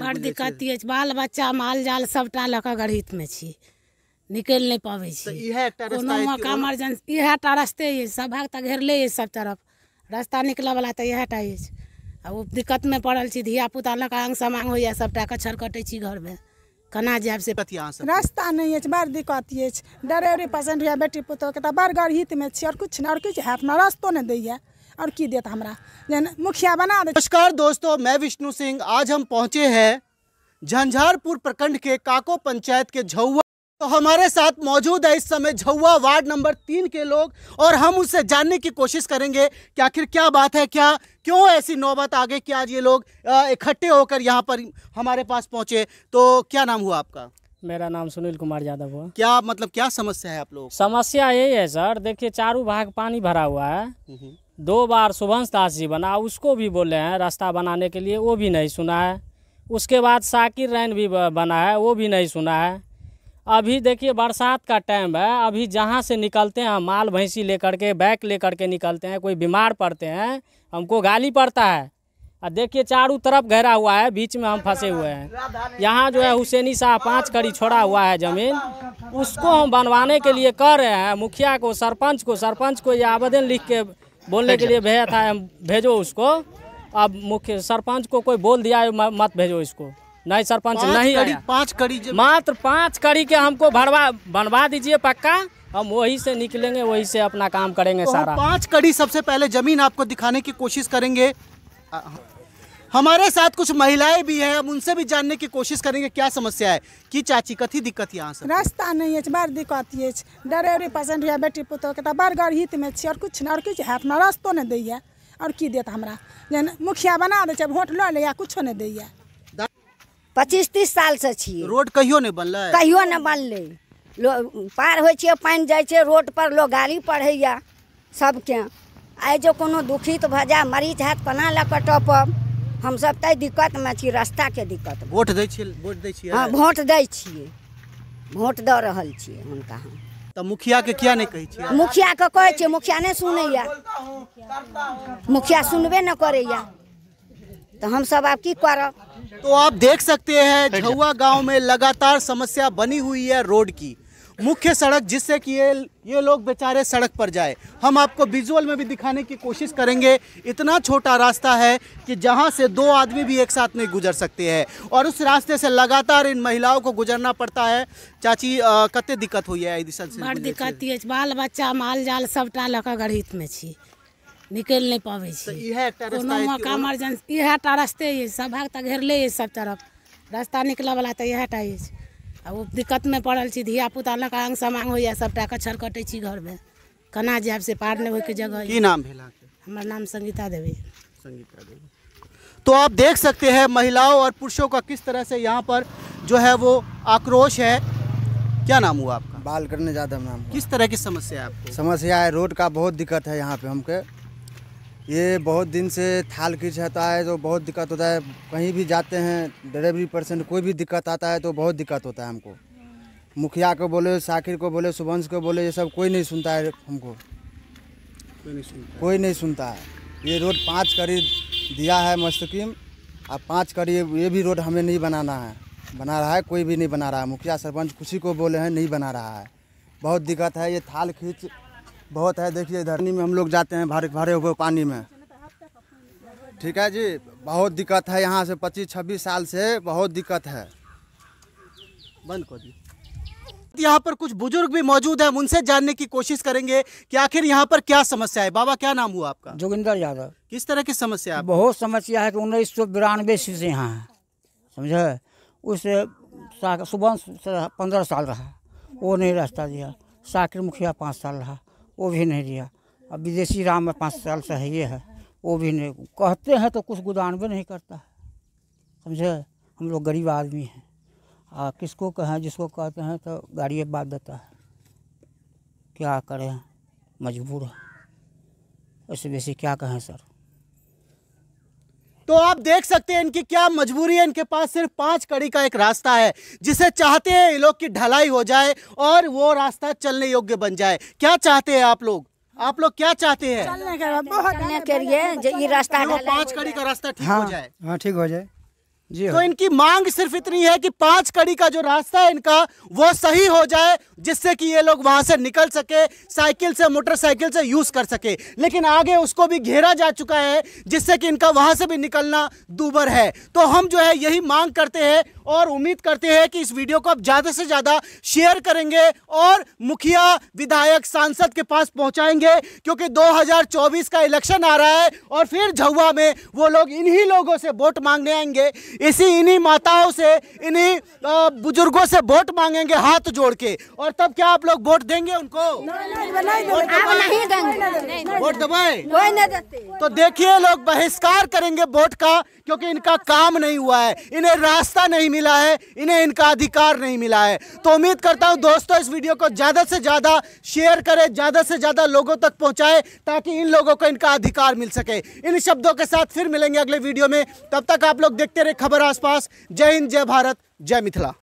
बड़ दिक्कत अच्छा बाल बच्चा माल जाल सबटा लक कऽ में छी निकल नहीं पाबै छी कोनो मौका इमरजेंसी इएहटा रस्ते सब भाग तऽ घेरले ये सब तरफ रस्ता निकलऽवला तऽ इएहटा ये आ ओ में पड़ल छी धियापुता लऽ कऽ अङ्ग समाङ्ग होइए सभटा कछर कटै छी घरमे केना से रास्ता नहीं है बड़ दिक्कत अछि डरेवरी पेशेंट होइए बेटी के तऽ बड़ गरहितमे छी कुछ किछु नहि आओर किछु हैत ने रस्तो नहि और की देता हमारा जन मुखिया बना दे नमस्कार दोस्तों मैं विष्णु सिंह आज हम पहुंचे हैं झंझारपुर प्रखंड के काको पंचायत के झौआ तो हमारे साथ मौजूद है इस समय झौआ वार्ड नंबर तीन के लोग और हम उससे जानने की कोशिश करेंगे कि आखिर क्या बात है क्या क्यों ऐसी नौबत आ गई कि आज ये लोग इकट्ठे होकर यहाँ पर हमारे पास पहुँचे तो क्या नाम हुआ आपका मेरा नाम सुनील कुमार यादव हुआ क्या मतलब क्या समस्या है आप लोग समस्या यही है सर देखिए चारों भाग पानी भरा हुआ है हम्म, हम्म। दो बार शुभंश दास जी बना उसको भी बोले हैं रास्ता बनाने के लिए वो भी नहीं सुना है उसके बाद साकिर रैन भी बना है वो भी नहीं सुना है अभी देखिए बरसात का टाइम है अभी जहाँ से निकलते हैं हम माल भैंसी लेकर के बैग लेकर के निकलते हैं कोई बीमार पड़ते हैं हमको गाली पड़ता है और देखिए चारों तरफ घेरा हुआ है बीच में हम फंसे हुए हैं यहाँ जो है हुसैनी शाह पाँच कड़ी छोड़ा हुआ है ज़मीन उसको हम बनवाने के लिए कह रहे हैं मुखिया को सरपंच को सरपंच को ये आवेदन लिख के बोलने के लिए भेजा था भेजो उसको अब मुख्य सरपंच को कोई बोल दिया मत भेजो इसको नहीं सरपंच नहीं कड़ी, पाँच कड़ी मात्र पांच कड़ी के हमको भरवा बनवा दीजिए पक्का हम वही से निकलेंगे वही से अपना काम करेंगे तो सारा पांच कड़ी सबसे पहले जमीन आपको दिखाने की कोशिश करेंगे हमारे साथ कुछ महिलाएं भी हैं हम उनसे भी जानने की कोशिश करेंगे क्या समस्या है कि चाची कथी दिक्कत यहाँ से रास्ता नहीं है बड़ दिक्कत है डरेवरी पेशेंट बेटी पुतो के तो बड़ हित में और कुछ ना और कुछ है ना रास्तो नहीं दैया और की देता हमारा जन मुखिया बना दे वोट ले या कुछ नहीं दैया पच्चीस तीस साल से छी रोड कहियो नहीं बनल कहियो नहीं बनल पार हो पानी जाए रोड पर लोग गाड़ी पढ़े सबके आई जो कोनो दुखित भऽ मरीज हाथ कोना लऽ हम सब ते दिक्कत में छी रास्ता के दिक्कत वोट दे छी वोट दे छी हां वोट दे छी वोट द रहल छी हुनका हम मुखिया के किया नहि कहै छी मुखिया के कहै छी मुखिया नहि सुनैया मुखिया सुनबे नहि करैया तो हम सब आप की कर तो आप देख सकते हैं झुआ गांव में लगातार समस्या बनी हुई है रोड की मुख्य सड़क जिससे कि ये ये लोग बेचारे सड़क पर जाए हम आपको विजुअल में भी दिखाने की कोशिश करेंगे इतना छोटा रास्ता है कि जहाँ से दो आदमी भी एक साथ नहीं गुजर सकते हैं और उस रास्ते से लगातार इन महिलाओं को गुजरना पड़ता है चाची कते दिक्कत हुई है बड़ दिक्कत बाल बच्चा माल जाल सबटा लगा में छी निकल नहीं पावे मौका इमरजेंसी इहटा रास्ते सब भाग तक घेरले सब तरफ रास्ता निकल वाला तो इहटा आ दिक्कत में पड़ल छी धियापुता लकांग समांग समाङ्ग होइए सभटा कछर कटे छी में कना जाब से पार नहि होइके जगह की नाम भेला हमारा नाम संगीता देवी संगीता देवी तो आप देख सकते हैं महिलाओं और पुरुषों का किस तरह से यहाँ पर जो है वो आक्रोश है क्या नाम हुआ आपका बाल करने ज़्यादा नाम किस तरह की समस्या है आपको समस्या है रोड का बहुत दिक्कत है यहाँ पे हमके ये बहुत दिन से थाल खींच रहता है तो बहुत दिक्कत होता है कहीं भी जाते हैं डिलीवरी पर्सन कोई भी दिक्कत आता है तो बहुत दिक्कत होता है हमको मुखिया को बोले साकिर को बोले सुभंश को बोले ये सब कोई नहीं सुनता है हमको कोई नहीं सुनता है ये रोड पाँच करी दिया है मस्तकीम अब पाँच करी ये भी रोड हमें नहीं बनाना है बना रहा है कोई भी नहीं बना रहा है मुखिया सरपंच कुछ को बोले हैं नहीं बना रहा है बहुत दिक्कत है ये थाल खींच बहुत है देखिए इधर पानी में हम लोग जाते हैं भारे भरे हुए पानी में ठीक है जी बहुत दिक्कत है यहाँ से पच्चीस छब्बीस साल से बहुत दिक्कत है बंद कर दी यहाँ पर कुछ बुजुर्ग भी मौजूद हैं उनसे जानने की कोशिश करेंगे कि आखिर यहाँ पर क्या समस्या है बाबा क्या नाम हुआ आपका जोगिंदर यादव किस तरह की समस्या है बहुत समस्या है कि उन्नीस सौ बिरानवे से यहाँ है समझे उस सुबह पंद्रह साल रहा वो नहीं रास्ता दिया साकिर मुखिया पाँच साल रहा वो भी नहीं दिया अब विदेशी राम पाँच साल से है ये है वो भी नहीं कहते हैं तो कुछ गुदान भी नहीं करता है समझे हम लोग गरीब आदमी हैं आ किसको कहें जिसको कहते हैं तो गाड़ी बात देता है क्या करें मजबूर है उससे बेसी क्या कहें सर तो आप देख सकते हैं इनकी क्या मजबूरी है इनके पास सिर्फ पांच कड़ी का एक रास्ता है जिसे चाहते हैं ये लोग की ढलाई हो जाए और वो रास्ता चलने योग्य बन जाए क्या चाहते हैं आप लोग आप लोग क्या चाहते हैं चलने के लिए ये रास्ता पांच कड़ी का रास्ता ठीक हो हाँ, जाए हाँ ठीक हो जाए हाँ। तो इनकी मांग सिर्फ इतनी है कि पांच कड़ी का जो रास्ता है इनका वो सही हो जाए जिससे कि ये लोग वहां से निकल सके साइकिल से मोटरसाइकिल से यूज कर सके लेकिन आगे उसको भी घेरा जा चुका है जिससे कि इनका वहां से भी निकलना दूबर है तो हम जो है यही मांग करते हैं और उम्मीद करते हैं कि इस वीडियो को आप ज़्यादा से ज़्यादा शेयर करेंगे और मुखिया विधायक सांसद के पास पहुंचाएंगे क्योंकि 2024 का इलेक्शन आ रहा है और फिर झुआ में वो लोग इन्हीं लोगों से वोट मांगने आएंगे इसी इन्हीं माताओं से इन्हीं बुजुर्गों से वोट मांगेंगे हाथ जोड़ के और तब क्या आप लोग वोट देंगे उनको वोट दबाए तो देखिए लोग बहिष्कार करेंगे वोट का क्योंकि इनका काम नहीं हुआ है इन्हें रास्ता नहीं मिला है इन्हें इनका अधिकार नहीं मिला है तो उम्मीद करता हूँ दोस्तों इस वीडियो को ज़्यादा से ज़्यादा शेयर करें ज़्यादा से ज़्यादा लोगों तक पहुँचाए ताकि इन लोगों को इनका अधिकार मिल सके इन शब्दों के साथ फिर मिलेंगे अगले वीडियो में तब तक आप लोग देखते रहे खबर खबर आसपास जय हिंद जय भारत जय मिथिला